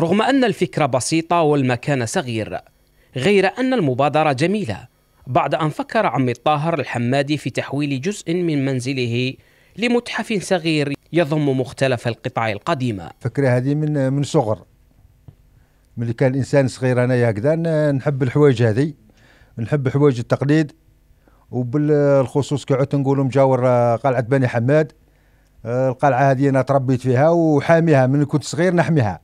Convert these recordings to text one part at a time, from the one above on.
رغم أن الفكرة بسيطة والمكان صغير غير أن المبادرة جميلة بعد أن فكر عمي الطاهر الحمادي في تحويل جزء من منزله لمتحف صغير يضم مختلف القطع القديمة فكرة هذه من من صغر ملي كان الإنسان صغير أنا هكذا نحب الحوايج هذه نحب حوايج التقليد وبالخصوص كي عدت نقولوا مجاور آه، قلعة بني حماد آه، القلعة هذه أنا تربيت فيها وحاميها من كنت صغير نحميها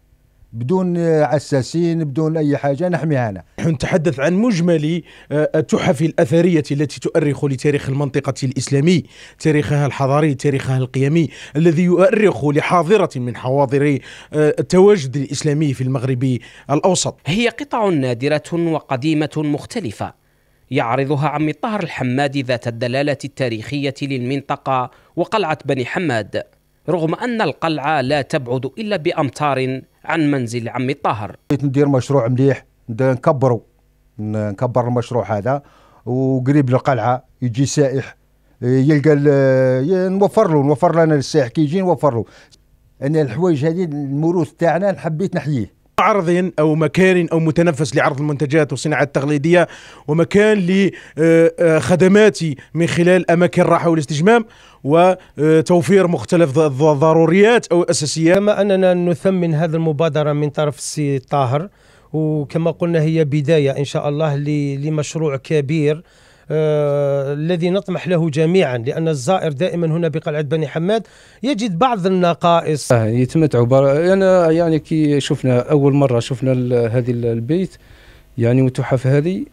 بدون آه، عساسين بدون اي حاجه نحميها انا. نحن نتحدث عن مجمل آه، التحف الاثريه التي تؤرخ لتاريخ المنطقه الاسلامي، تاريخها الحضاري، تاريخها القيمي الذي يؤرخ لحاضره من حواضر آه، التواجد الاسلامي في المغرب الاوسط. هي قطع نادره وقديمه مختلفه يعرضها عم الطهر الحماد ذات الدلاله التاريخيه للمنطقه وقلعه بني حماد. رغم أن القلعة لا تبعد إلا بأمتار عن منزل عمي طاهر بغيت ندير مشروع مليح نكبروا نكبر المشروع هذا وقريب للقلعه يجي سائح يلقى نوفر له نوفر لنا للسائح كي يجي نوفر له انا الحوايج هذه الموروث تاعنا حبيت نحييه عرض أو مكان أو متنفس لعرض المنتجات والصناعة التقليدية ومكان لخدمات من خلال أماكن الراحة والاستجمام وتوفير مختلف الضروريات أو الأساسيات كما أننا نثمن هذه المبادرة من طرف السي طاهر وكما قلنا هي بداية إن شاء الله لمشروع كبير آه، الذي نطمح له جميعا لأن الزائر دائما هنا بقلعة بني حماد يجد بعض النقائص آه، يتمتعوا أنا يعني كي شفنا أول مرة شفنا هذه البيت يعني وتحف هذه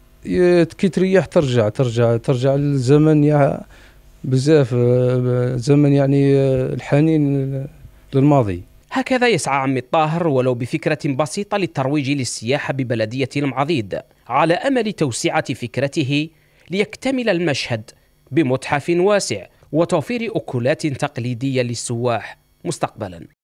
كي تريح ترجع ترجع ترجع للزمن يا بزاف آه، زمن يعني الحنين للماضي هكذا يسعى عمي الطاهر ولو بفكرة بسيطة للترويج للسياحة ببلدية المعضيد على أمل توسعة فكرته ليكتمل المشهد بمتحف واسع وتوفير أكلات تقليدية للسواح مستقبلا